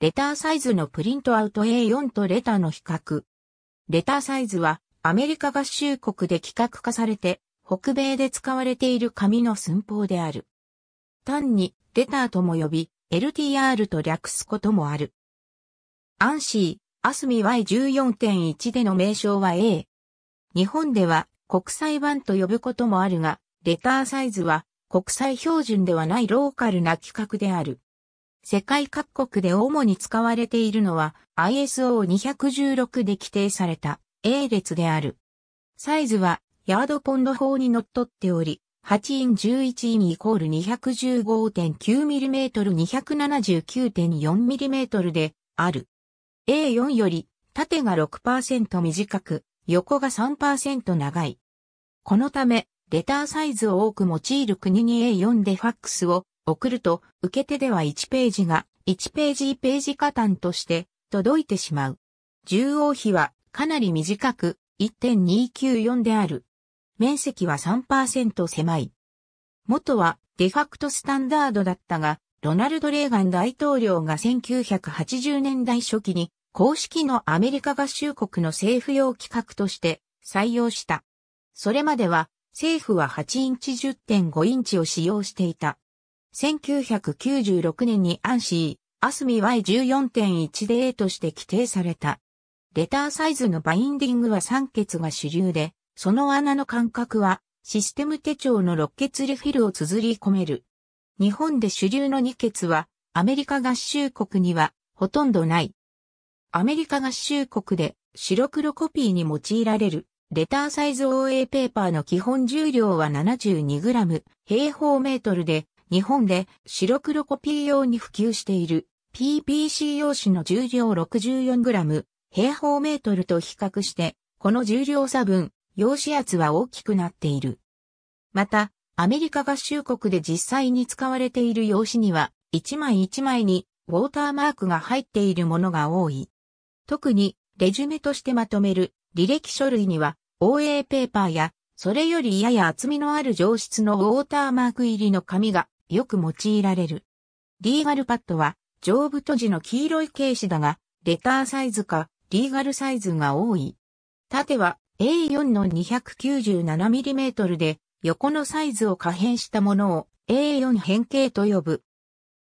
レターサイズのプリントアウト A4 とレターの比較。レターサイズはアメリカ合衆国で規格化されて北米で使われている紙の寸法である。単にレターとも呼び LTR と略すこともある。アンシー、アスミ Y14.1 での名称は A。日本では国際版と呼ぶこともあるが、レターサイズは国際標準ではないローカルな規格である。世界各国で主に使われているのは ISO216 で規定された A 列である。サイズはヤードポンド法にのっとっており、8イン11インイコール 215.9mm279.4mm である。A4 より縦が6%短く、横が3%長い。このため、レターサイズを多く用いる国に A4 でファックスを送ると、受け手では1ページが、1ページページ加担として、届いてしまう。重王比は、かなり短く、1.294である。面積は3%狭い。元は、デファクトスタンダードだったが、ロナルド・レーガン大統領が1980年代初期に公式のアメリカ合衆国の政府用規格として採用した。それまでは政府は8インチ10.5インチを使用していた。1996年にアンシー、アスミ y 1 4 1 A として規定された。レターサイズのバインディングは3欠が主流で、その穴の間隔はシステム手帳の6欠リフィルを綴り込める。日本で主流の2欠はアメリカ合衆国にはほとんどない。アメリカ合衆国で白黒コピーに用いられるレターサイズ OA ペーパーの基本重量は 72g 平方メートルで日本で白黒コピー用に普及している PPC 用紙の重量 64g 平方メートルと比較して、この重量差分、用紙圧は大きくなっている。また、アメリカ合衆国で実際に使われている用紙には、一枚一枚にウォーターマークが入っているものが多い。特に、レジュメとしてまとめる履歴書類には、OA ペーパーや、それよりやや厚みのある上質のウォーターマーク入りの紙がよく用いられる。リーガルパッドは、上部閉じの黄色い形式だが、レターサイズか、リーガルサイズが多い。縦は A4 の 297mm で、横のサイズを可変したものを A4 変形と呼ぶ。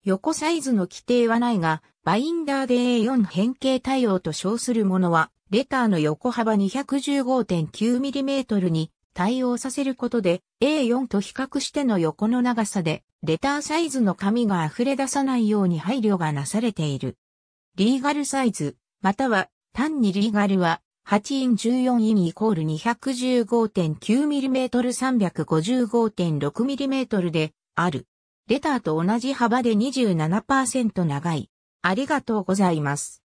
横サイズの規定はないが、バインダーで A4 変形対応と称するものは、レターの横幅 215.9mm に対応させることで A4 と比較しての横の長さでレターサイズの紙が溢れ出さないように配慮がなされている。リーガルサイズ、または単にリーガルは8イン14インイコール 215.9mm355.6mm である。レターと同じ幅で27%長い。ありがとうございます。